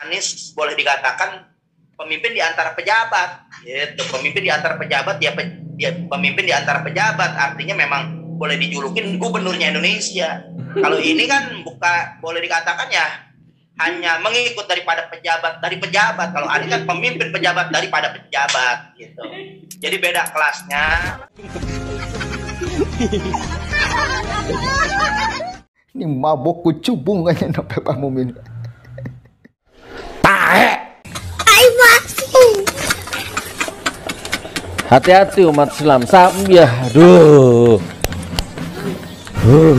Anies boleh dikatakan pemimpin di antara pejabat gitu pemimpin di antara pejabat dia, pe, dia pemimpin di antara pejabat artinya memang boleh dijulukin gubernurnya Indonesia kalau ini kan buka boleh dikatakan ya hanya mengikut daripada pejabat dari pejabat kalau Anies kan pemimpin pejabat daripada pejabat gitu jadi beda kelasnya ini mabok kucubung aja Bapak Mumin Hati-hati umat Islam. ya. Aduh. Uh.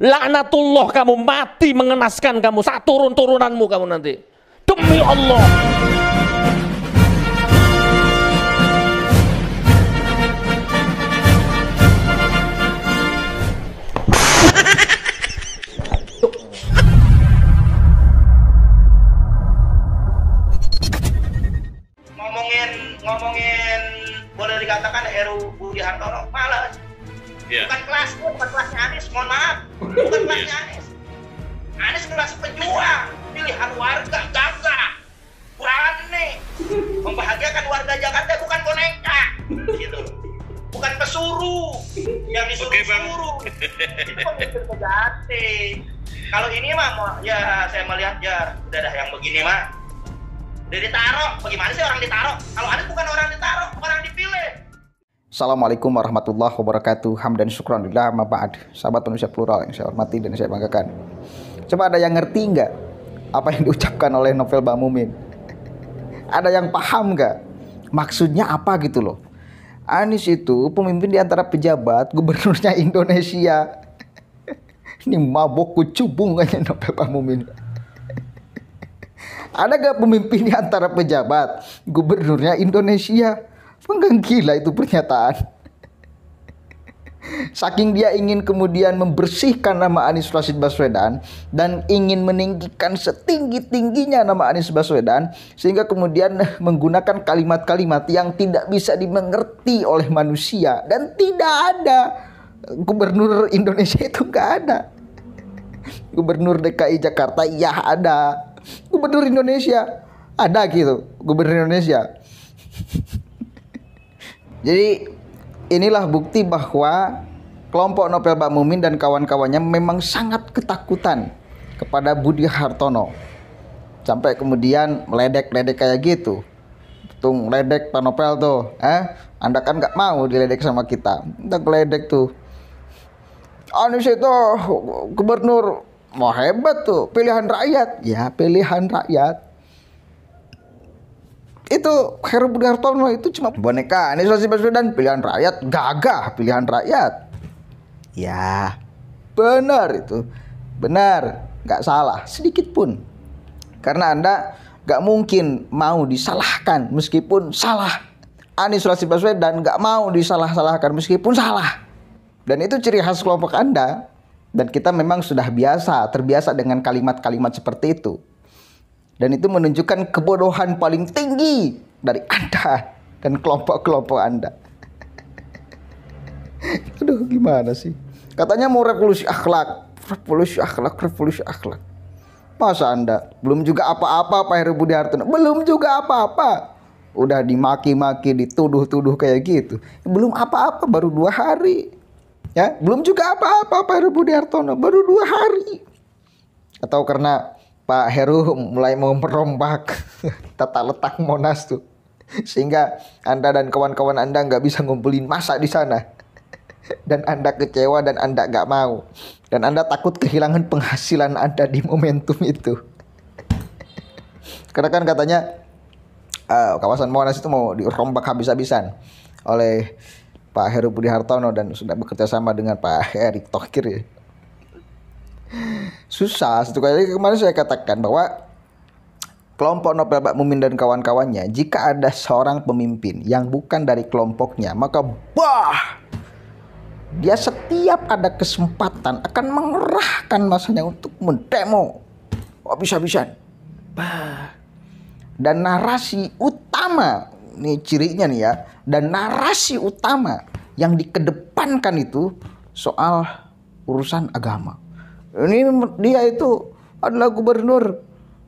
Laknatullah kamu mati mengenaskan kamu satu turun turunanmu kamu nanti demi Allah ngomongin boleh dikatakan Heru Budi Hartono malas. Yeah. Bukan kelas gue, bukan kelasnya Anies, mohon maaf. Bukan kelasnya yeah. Anies. Anies kelas pejuang, pilihan warga gagah, berani, membahagiakan warga Jakarta bukan boneka, gitu. Bukan pesuruh yang disuruh-suruh. Okay, itu pemimpin Kalau ini mah, ya saya melihat ya udah dah yang begini mah Udah ditaruh, bagaimana sih orang ditaro Kalau ada bukan orang ditaruh, orang dipilih. Assalamualaikum warahmatullahi wabarakatuh. Hamdan syukron lillah mabad. Sahabat manusia plural yang saya hormati dan saya banggakan. Coba ada yang ngerti nggak apa yang diucapkan oleh novel Bamumin? ada yang paham nggak? Maksudnya apa gitu loh? Anies itu pemimpin di antara pejabat gubernurnya Indonesia. Ini mabok kucubung kayaknya novel Mumin. Ada gak pemimpinnya antara pejabat gubernurnya Indonesia? Penggang gila itu pernyataan. Saking dia ingin kemudian membersihkan nama Anies Rashid Baswedan dan ingin meninggikan setinggi-tingginya nama Anies Baswedan sehingga kemudian menggunakan kalimat-kalimat yang tidak bisa dimengerti oleh manusia dan tidak ada gubernur Indonesia itu nggak ada. Gubernur DKI Jakarta ya ada, gubernur Indonesia ada gitu gubernur Indonesia jadi inilah bukti bahwa kelompok Nobel Pak Mumin dan kawan-kawannya memang sangat ketakutan kepada Budi Hartono sampai kemudian meledek-ledek kayak gitu tung ledek Pak Nobel tuh eh anda kan nggak mau diledek sama kita kita ledek tuh Anies itu gubernur Mau hebat tuh pilihan rakyat ya pilihan rakyat itu Heru Budi Hartono itu cuma boneka Anies Baswedan pilihan rakyat gagah pilihan rakyat ya benar itu benar nggak salah sedikit pun karena anda nggak mungkin mau disalahkan meskipun salah Anies Baswedan nggak mau disalah-salahkan meskipun salah dan itu ciri khas kelompok anda dan kita memang sudah biasa, terbiasa dengan kalimat-kalimat seperti itu. Dan itu menunjukkan kebodohan paling tinggi dari Anda dan kelompok-kelompok Anda. Aduh, gimana sih? Katanya mau revolusi akhlak, revolusi akhlak, revolusi akhlak. Masa Anda belum juga apa-apa Pak Heru Budi Hartono? Belum juga apa-apa. Udah dimaki-maki, dituduh-tuduh kayak gitu. Belum apa-apa baru dua hari ya belum juga apa-apa Pak Heru Budi Hartono baru dua hari atau karena Pak Heru mulai mau merombak tata letak Monas tuh sehingga Anda dan kawan-kawan Anda nggak bisa ngumpulin masa di sana dan Anda kecewa dan Anda nggak mau dan Anda takut kehilangan penghasilan Anda di momentum itu karena kan katanya uh, kawasan Monas itu mau dirombak habis-habisan oleh Pak Heru Budi Hartono dan sudah bekerja sama dengan Pak Erick Thohir ya. Susah, satu kali kemarin saya katakan bahwa kelompok Nobel Pak Mumin dan kawan-kawannya, jika ada seorang pemimpin yang bukan dari kelompoknya, maka bah dia setiap ada kesempatan akan mengerahkan masanya untuk mendemo Oh, bisa-bisa Dan narasi utama nih cirinya nih ya dan narasi utama yang dikedepankan itu soal urusan agama. Ini dia itu adalah gubernur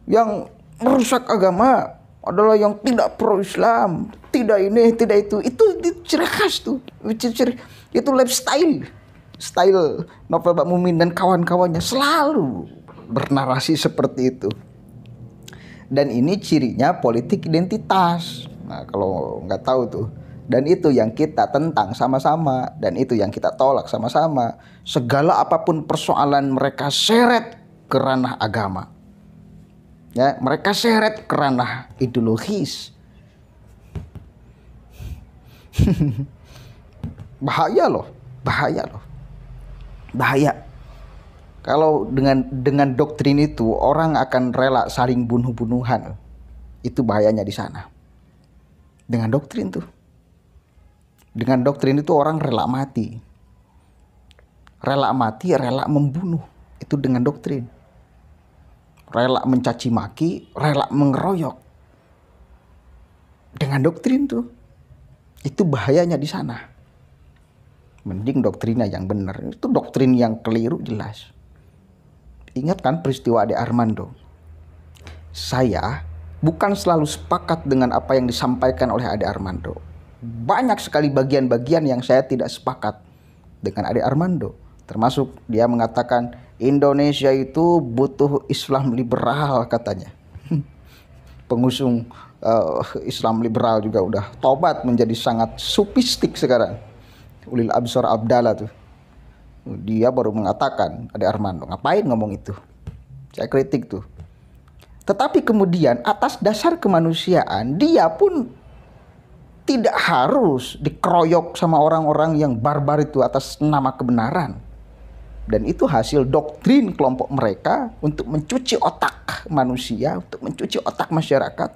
yang merusak agama, adalah yang tidak pro Islam, tidak ini, tidak itu. Itu, itu ciri khas tuh, ciri, ciri itu lifestyle, style novel Pak Mumin dan kawan-kawannya selalu bernarasi seperti itu. Dan ini cirinya politik identitas. Nah, kalau nggak tahu tuh. Dan itu yang kita tentang sama-sama dan itu yang kita tolak sama-sama. Segala apapun persoalan mereka seret ke ranah agama. Ya, mereka seret ke ranah ideologis. bahaya loh, bahaya loh. Bahaya. Kalau dengan dengan doktrin itu orang akan rela saling bunuh-bunuhan. Itu bahayanya di sana dengan doktrin tuh. Dengan doktrin itu orang rela mati. Rela mati, rela membunuh. Itu dengan doktrin. Rela mencaci maki, rela mengeroyok. Dengan doktrin tuh. Itu bahayanya di sana. Mending doktrinnya yang benar. Itu doktrin yang keliru jelas. Ingat kan peristiwa di Armando? Saya bukan selalu sepakat dengan apa yang disampaikan oleh Ade Armando. Banyak sekali bagian-bagian yang saya tidak sepakat dengan Ade Armando. Termasuk dia mengatakan Indonesia itu butuh Islam liberal katanya. Pengusung uh, Islam liberal juga udah tobat menjadi sangat supistik sekarang. Ulil Absor Abdallah tuh. Dia baru mengatakan Ade Armando, ngapain ngomong itu? Saya kritik tuh tetapi kemudian atas dasar kemanusiaan dia pun tidak harus dikeroyok sama orang-orang yang barbar itu atas nama kebenaran. Dan itu hasil doktrin kelompok mereka untuk mencuci otak manusia, untuk mencuci otak masyarakat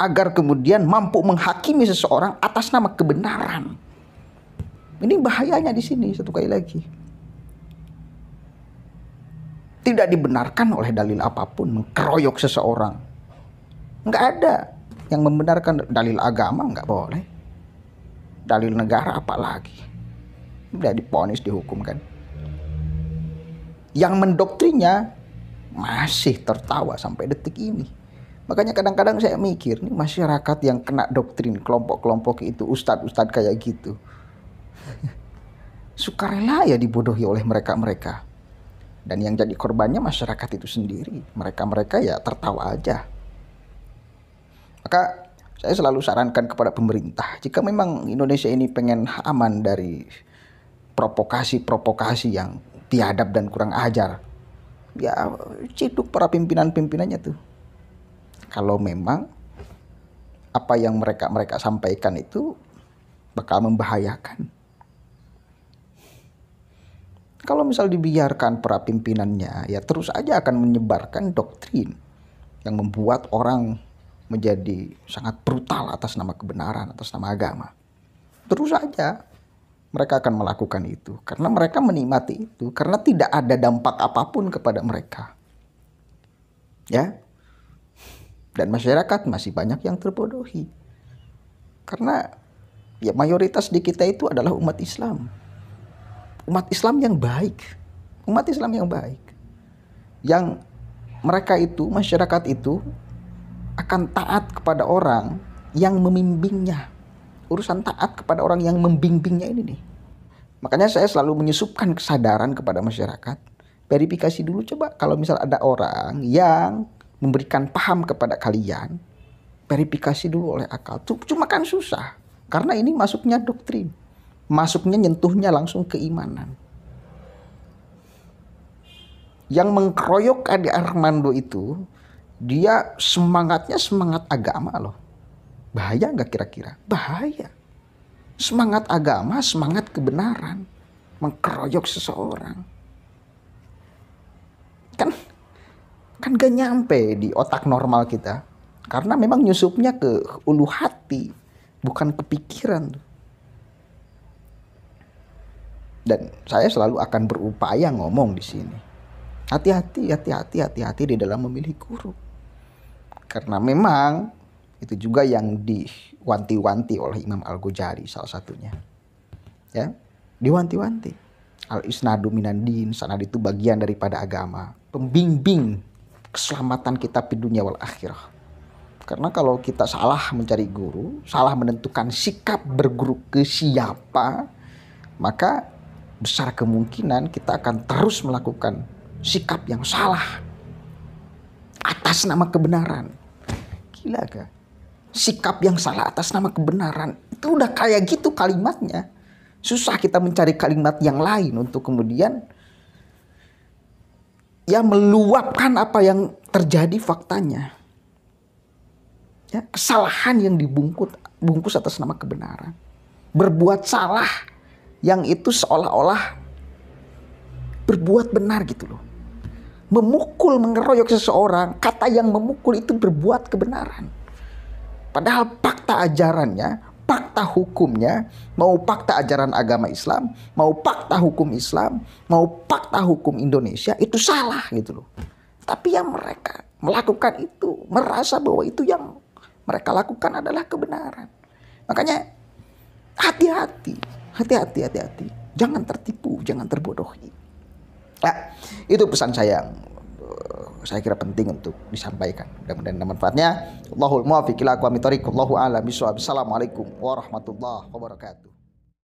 agar kemudian mampu menghakimi seseorang atas nama kebenaran. Ini bahayanya di sini satu kali lagi tidak dibenarkan oleh dalil apapun mengkeroyok seseorang. Nggak ada yang membenarkan dalil agama nggak boleh. Dalil negara apalagi. Udah diponis dihukum kan. Yang mendoktrinnya masih tertawa sampai detik ini. Makanya kadang-kadang saya mikir nih masyarakat yang kena doktrin kelompok-kelompok itu ustadz-ustadz kayak gitu. Sukarela ya dibodohi oleh mereka-mereka. mereka mereka dan yang jadi korbannya masyarakat itu sendiri. Mereka-mereka ya tertawa aja. Maka saya selalu sarankan kepada pemerintah, jika memang Indonesia ini pengen aman dari provokasi-provokasi yang biadab dan kurang ajar, ya ciduk para pimpinan-pimpinannya tuh. Kalau memang apa yang mereka mereka sampaikan itu bakal membahayakan kalau misal dibiarkan para pimpinannya, ya terus aja akan menyebarkan doktrin yang membuat orang menjadi sangat brutal atas nama kebenaran, atas nama agama. Terus aja mereka akan melakukan itu karena mereka menikmati itu karena tidak ada dampak apapun kepada mereka. Ya. Dan masyarakat masih banyak yang terbodohi. Karena ya mayoritas di kita itu adalah umat Islam umat Islam yang baik. Umat Islam yang baik. Yang mereka itu, masyarakat itu akan taat kepada orang yang memimpinnya, Urusan taat kepada orang yang membimbingnya ini nih. Makanya saya selalu menyusupkan kesadaran kepada masyarakat. Verifikasi dulu coba kalau misal ada orang yang memberikan paham kepada kalian. Verifikasi dulu oleh akal. Cuma kan susah. Karena ini masuknya doktrin masuknya nyentuhnya langsung keimanan. Yang mengkroyok Ade Armando itu, dia semangatnya semangat agama loh. Bahaya nggak kira-kira? Bahaya. Semangat agama, semangat kebenaran. Mengkeroyok seseorang. Kan kan gak nyampe di otak normal kita. Karena memang nyusupnya ke ulu hati, bukan kepikiran. Tuh dan saya selalu akan berupaya ngomong di sini. Hati-hati, hati-hati, hati-hati di dalam memilih guru. Karena memang itu juga yang diwanti-wanti oleh Imam Al-Ghazali salah satunya. Ya, diwanti-wanti. Al-Isnadu minan din, sanad itu bagian daripada agama, pembimbing keselamatan kita di dunia wal akhirah. Karena kalau kita salah mencari guru, salah menentukan sikap berguru ke siapa, maka besar kemungkinan kita akan terus melakukan sikap yang salah atas nama kebenaran. Gila gak? Sikap yang salah atas nama kebenaran. Itu udah kayak gitu kalimatnya. Susah kita mencari kalimat yang lain untuk kemudian ya meluapkan apa yang terjadi faktanya. Ya, kesalahan yang dibungkus bungkus atas nama kebenaran. Berbuat salah yang itu seolah-olah berbuat benar gitu loh. Memukul, mengeroyok seseorang, kata yang memukul itu berbuat kebenaran. Padahal fakta ajarannya, fakta hukumnya, mau fakta ajaran agama Islam, mau fakta hukum Islam, mau fakta hukum Indonesia itu salah gitu loh. Tapi yang mereka melakukan itu merasa bahwa itu yang mereka lakukan adalah kebenaran. Makanya hati-hati Hati-hati, hati-hati. Jangan tertipu, jangan terbodohi. Nah, itu pesan saya yang eh, saya kira penting untuk disampaikan. Mudah-mudahan ada manfaatnya. Allahul muwaffiq ila aqwamit thariq. Wallahu a'lam warahmatullahi wabarakatuh.